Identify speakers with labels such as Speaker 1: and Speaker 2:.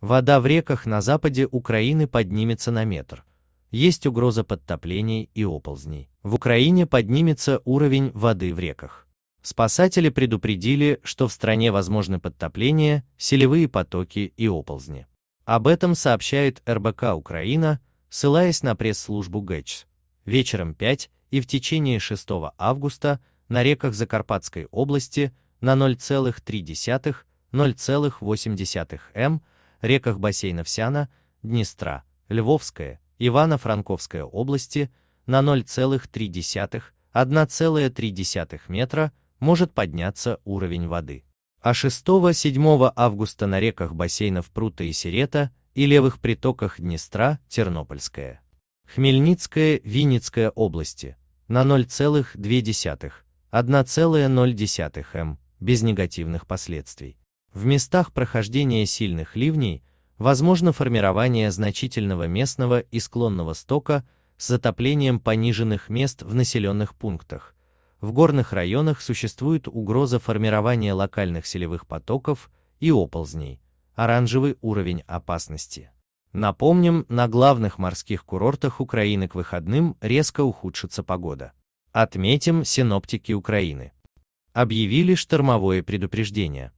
Speaker 1: Вода в реках на западе Украины поднимется на метр. Есть угроза подтоплений и оползней. В Украине поднимется уровень воды в реках. Спасатели предупредили, что в стране возможны подтопления, селевые потоки и оползни. Об этом сообщает РБК Украина, ссылаясь на пресс-службу ГЭЧ. Вечером 5 и в течение 6 августа на реках Закарпатской области на 0,3-0,8 м эм реках бассейнов Сяна, Днестра, Львовская, Ивано-Франковская области на 0,3-1,3 метра может подняться уровень воды. А 6-7 августа на реках бассейнов Прута и Серета и левых притоках Днестра, Тернопольская, Хмельницкая, Винницкая области на 0,2-1,0 м эм, без негативных последствий. В местах прохождения сильных ливней возможно формирование значительного местного и склонного стока с затоплением пониженных мест в населенных пунктах. В горных районах существует угроза формирования локальных селевых потоков и оползней. Оранжевый уровень опасности. Напомним, на главных морских курортах Украины к выходным резко ухудшится погода. Отметим, синоптики Украины объявили штормовое предупреждение.